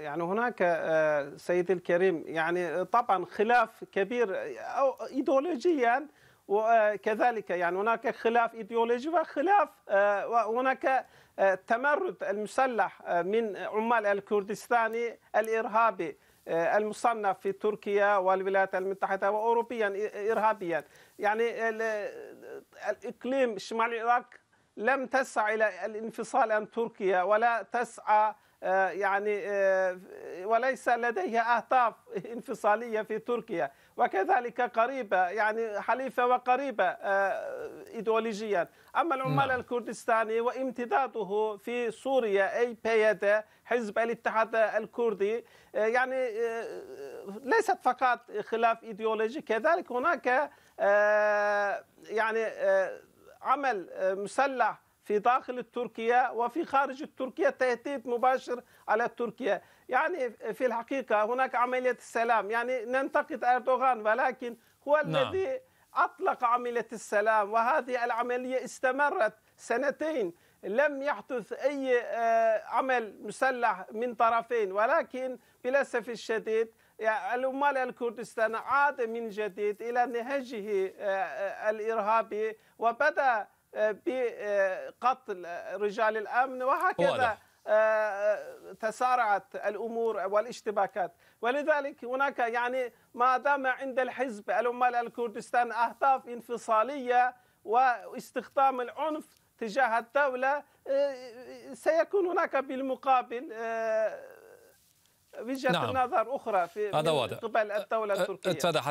يعني هناك آه، سيد الكريم يعني طبعا خلاف كبير أو إيديولوجيا وكذلك آه، يعني هناك خلاف ايديولوجي وخلاف آه، وهناك تمرد المسلح من عمال الكردستاني الارهابي المصنف في تركيا والولايات المتحده واوروبيا ارهابيا يعني الاقليم شمال العراق لم تسعى إلى الانفصال عن تركيا ولا تسعى آه، يعني آه، وليس لديها أهداف انفصالية في تركيا وكذلك قريبة يعني حليفة وقريبة آه، إيديولوجيا أما العمال نعم. الكردستاني وامتداده في سوريا أي بيادة حزب الاتحاد الكردي يعني ليست فقط خلاف إيديولوجي كذلك هناك يعني عمل آه، مسلح في داخل تركيا وفي خارج تركيا تهديد مباشر على تركيا يعني في الحقيقة هناك عملية السلام يعني ننتقد أردوغان ولكن هو نعم. الذي أطلق عملية السلام وهذه العملية استمرت سنتين لم يحدث أي آه، عمل مسلح من طرفين ولكن بالأسف الشديد العمال الكردستان عاد من جديد إلى نهجه آه، آه، الإرهابي وبدأ آه، بقتل رجال الأمن وهكذا تسارعت الامور والاشتباكات ولذلك هناك يعني ما دام عند الحزب العمال الكردستان اهداف انفصاليه واستخدام العنف تجاه الدوله سيكون هناك بالمقابل وجهه نعم. نظر اخرى في هذا واضح قبل الدوله أه، أه، التركيه